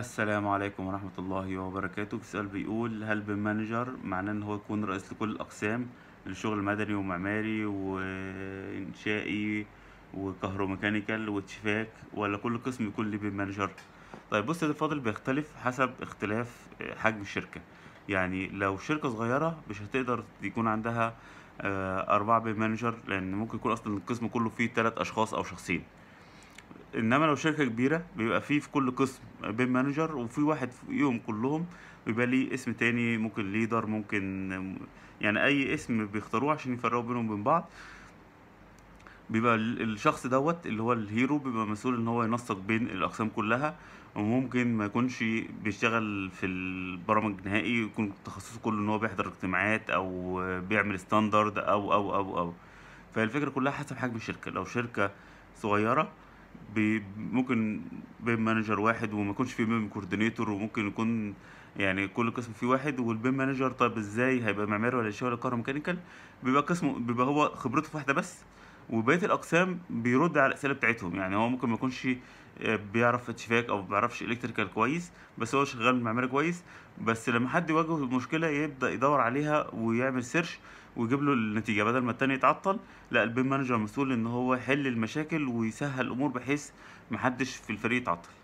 السلام عليكم ورحمة الله وبركاته السؤال بيقول هل بالمانجر معناه ان هو يكون رئيس لكل الاقسام الشغل المدني ومعماري وانشائي وكهروميكانيكال واتشفاك ولا كل قسم يكون ليه بالمانجر طيب بص ده الفاضل بيختلف حسب اختلاف آه، حجم الشركة يعني لو شركة صغيرة مش هتقدر يكون عندها آه، أربعة بمانجر لأن ممكن يكون أصلا القسم كله فيه تلات أشخاص أو شخصين انما لو شركه كبيره بيبقى فيه في كل قسم بين مانجر وفي واحد فوقيهم كلهم بيبقى ليه اسم تاني ممكن ليدر ممكن يعني اي اسم بيختاروه عشان يفرقوا بينهم وبين بعض بيبقى الشخص دوت اللي هو الهيرو بيبقى مسؤول ان هو ينسق بين الاقسام كلها وممكن ما يكونش بيشتغل في البرامج نهائي يكون تخصصه كله ان هو بيحضر اجتماعات او بيعمل ستاندرد او او او او فالفكره كلها حسب حجم الشركه لو شركه صغيره بي ممكن بين مانجر واحد وما يكونش في بين كوردينيتور وممكن يكون يعني كل قسم فيه واحد والبين مانجر طب ازاي هيبقى معماري ولا شيء ولا كهرباء ميكانيكال بيبقى قسمه بيبقى هو خبرته في واحده بس وبقيه الاقسام بيرد على الاسئله بتاعتهم يعني هو ممكن ما يكونش آه، بيعرف اتشفاك او ما بيعرفش الكتريكال كويس بس هو شغال معماري كويس بس لما حد يواجهه مشكله يبدا يدور عليها ويعمل سيرش ويجيب له النتيجه بدل ما التاني يتعطل لا البيم مانجر مسؤول ان هو يحل المشاكل ويسهل الامور بحيث محدش في الفريق يتعطل